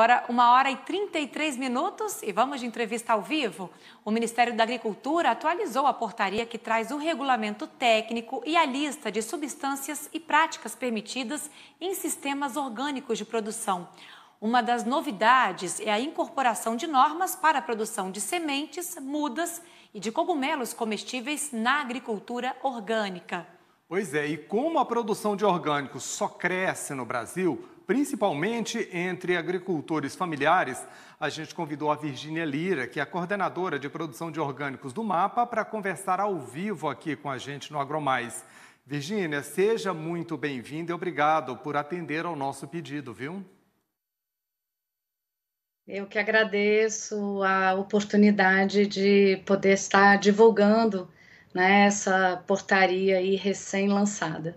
Agora, uma hora e 33 minutos e vamos de entrevista ao vivo. O Ministério da Agricultura atualizou a portaria que traz o regulamento técnico e a lista de substâncias e práticas permitidas em sistemas orgânicos de produção. Uma das novidades é a incorporação de normas para a produção de sementes, mudas e de cogumelos comestíveis na agricultura orgânica. Pois é, e como a produção de orgânicos só cresce no Brasil, principalmente entre agricultores familiares, a gente convidou a Virgínia Lira, que é a coordenadora de produção de orgânicos do MAPA, para conversar ao vivo aqui com a gente no AgroMais. Virgínia, seja muito bem-vinda e obrigado por atender ao nosso pedido, viu? Eu que agradeço a oportunidade de poder estar divulgando né, essa portaria recém-lançada.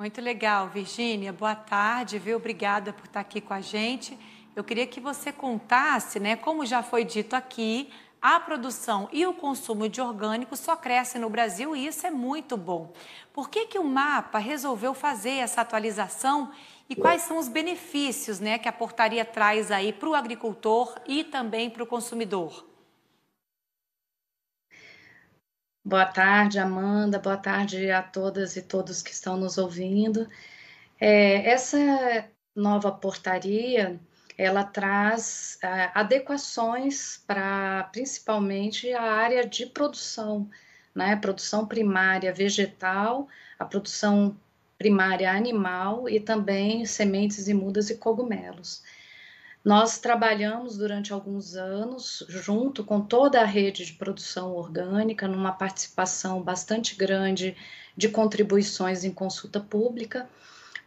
Muito legal, Virgínia. Boa tarde, viu? Obrigada por estar aqui com a gente. Eu queria que você contasse, né, como já foi dito aqui, a produção e o consumo de orgânico só cresce no Brasil e isso é muito bom. Por que, que o MAPA resolveu fazer essa atualização e quais são os benefícios né, que a portaria traz aí para o agricultor e também para o consumidor? Boa tarde, Amanda. Boa tarde a todas e todos que estão nos ouvindo. É, essa nova portaria ela traz é, adequações para principalmente a área de produção, né? Produção primária vegetal, a produção primária animal e também sementes e mudas e cogumelos. Nós trabalhamos durante alguns anos junto com toda a rede de produção orgânica, numa participação bastante grande de contribuições em consulta pública,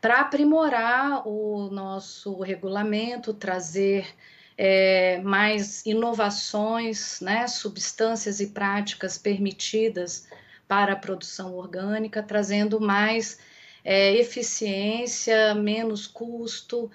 para aprimorar o nosso regulamento, trazer é, mais inovações, né, substâncias e práticas permitidas para a produção orgânica, trazendo mais é, eficiência, menos custo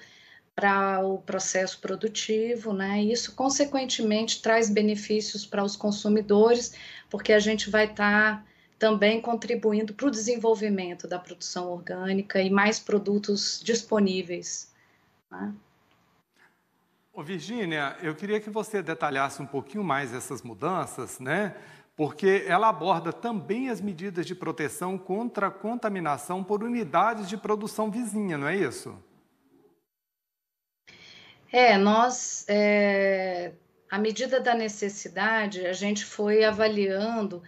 para o processo produtivo, né? Isso consequentemente traz benefícios para os consumidores, porque a gente vai estar tá também contribuindo para o desenvolvimento da produção orgânica e mais produtos disponíveis. Né? Ô, Virginia, eu queria que você detalhasse um pouquinho mais essas mudanças, né? Porque ela aborda também as medidas de proteção contra a contaminação por unidades de produção vizinha, não é isso? É, nós, é, à medida da necessidade, a gente foi avaliando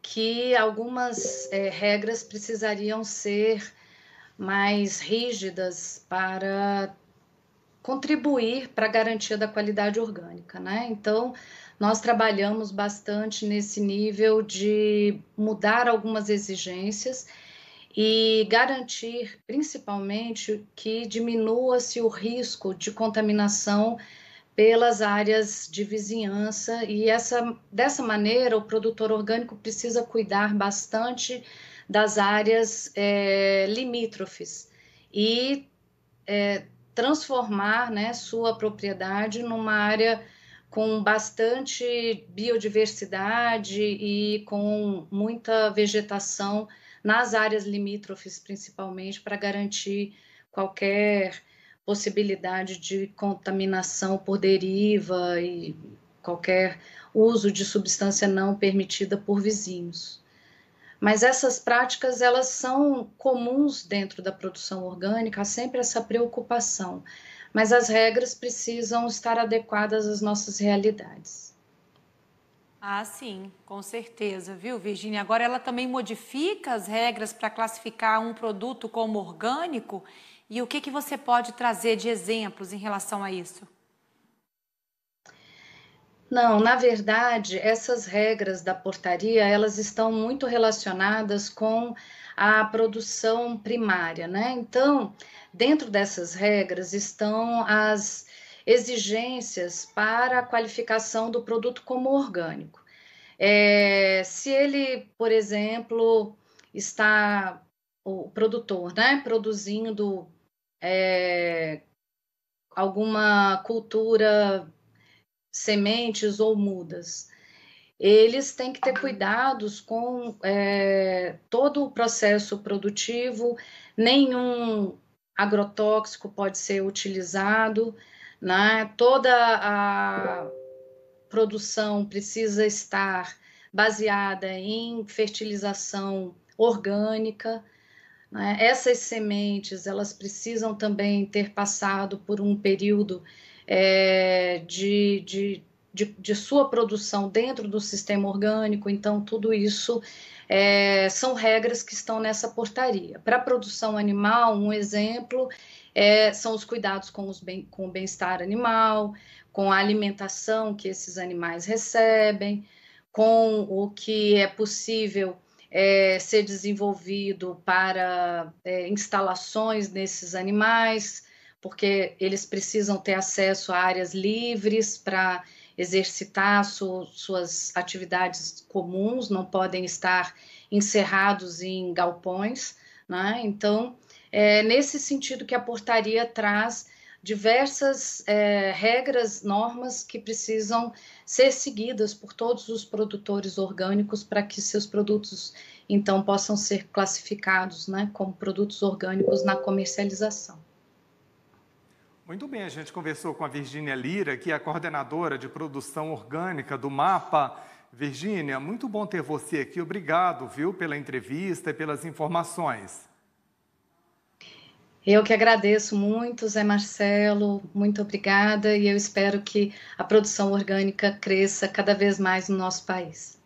que algumas é, regras precisariam ser mais rígidas para contribuir para a garantia da qualidade orgânica, né? Então, nós trabalhamos bastante nesse nível de mudar algumas exigências e garantir, principalmente, que diminua-se o risco de contaminação pelas áreas de vizinhança e essa dessa maneira o produtor orgânico precisa cuidar bastante das áreas é, limítrofes e é, transformar né, sua propriedade numa área com bastante biodiversidade e com muita vegetação nas áreas limítrofes, principalmente, para garantir qualquer possibilidade de contaminação por deriva e qualquer uso de substância não permitida por vizinhos. Mas essas práticas elas são comuns dentro da produção orgânica, há sempre essa preocupação, mas as regras precisam estar adequadas às nossas realidades. Ah, sim, com certeza, viu, Virginia? Agora ela também modifica as regras para classificar um produto como orgânico. E o que, que você pode trazer de exemplos em relação a isso? Não, na verdade, essas regras da portaria, elas estão muito relacionadas com a produção primária, né? Então, dentro dessas regras estão as exigências para a qualificação do produto como orgânico. É, se ele, por exemplo, está o produtor, né, produzindo é, alguma cultura, sementes ou mudas, eles têm que ter cuidados com é, todo o processo produtivo, nenhum agrotóxico pode ser utilizado, né? Toda a produção precisa estar baseada em fertilização orgânica. Né? Essas sementes elas precisam também ter passado por um período é, de, de de, de sua produção dentro do sistema orgânico, então tudo isso é, são regras que estão nessa portaria. Para a produção animal, um exemplo é, são os cuidados com, os bem, com o bem-estar animal, com a alimentação que esses animais recebem, com o que é possível é, ser desenvolvido para é, instalações desses animais, porque eles precisam ter acesso a áreas livres para exercitar su, suas atividades comuns, não podem estar encerrados em galpões. Né? Então, é nesse sentido que a portaria traz diversas é, regras, normas que precisam ser seguidas por todos os produtores orgânicos para que seus produtos então possam ser classificados né, como produtos orgânicos na comercialização. Muito bem, a gente conversou com a Virgínia Lira, que é a coordenadora de produção orgânica do MAPA. Virgínia, muito bom ter você aqui. Obrigado, viu, pela entrevista e pelas informações. Eu que agradeço muito, Zé Marcelo, muito obrigada e eu espero que a produção orgânica cresça cada vez mais no nosso país.